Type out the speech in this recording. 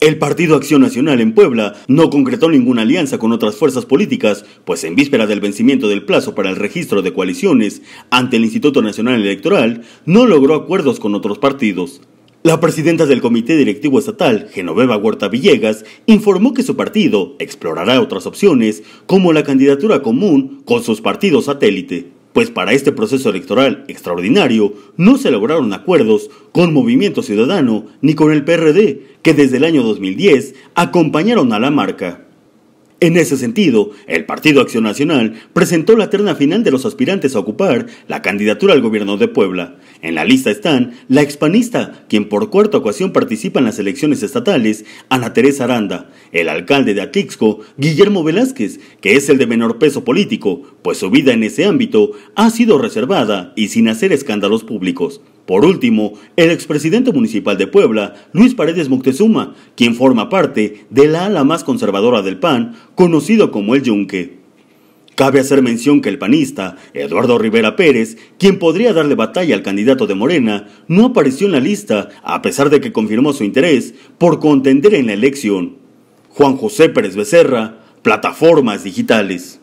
El Partido Acción Nacional en Puebla no concretó ninguna alianza con otras fuerzas políticas, pues en víspera del vencimiento del plazo para el registro de coaliciones ante el Instituto Nacional Electoral, no logró acuerdos con otros partidos. La presidenta del Comité Directivo Estatal, Genoveva Huerta Villegas, informó que su partido explorará otras opciones, como la candidatura común con sus partidos satélite pues para este proceso electoral extraordinario no se lograron acuerdos con Movimiento Ciudadano ni con el PRD, que desde el año 2010 acompañaron a la marca. En ese sentido, el Partido Acción Nacional presentó la terna final de los aspirantes a ocupar la candidatura al gobierno de Puebla. En la lista están la expanista, quien por cuarta ocasión participa en las elecciones estatales, Ana Teresa Aranda, el alcalde de Atlixco, Guillermo Velázquez, que es el de menor peso político, pues su vida en ese ámbito ha sido reservada y sin hacer escándalos públicos. Por último, el expresidente municipal de Puebla, Luis Paredes Moctezuma, quien forma parte de la ala más conservadora del PAN, conocido como el Yunque. Cabe hacer mención que el panista, Eduardo Rivera Pérez, quien podría darle batalla al candidato de Morena, no apareció en la lista, a pesar de que confirmó su interés por contender en la elección. Juan José Pérez Becerra, Plataformas Digitales.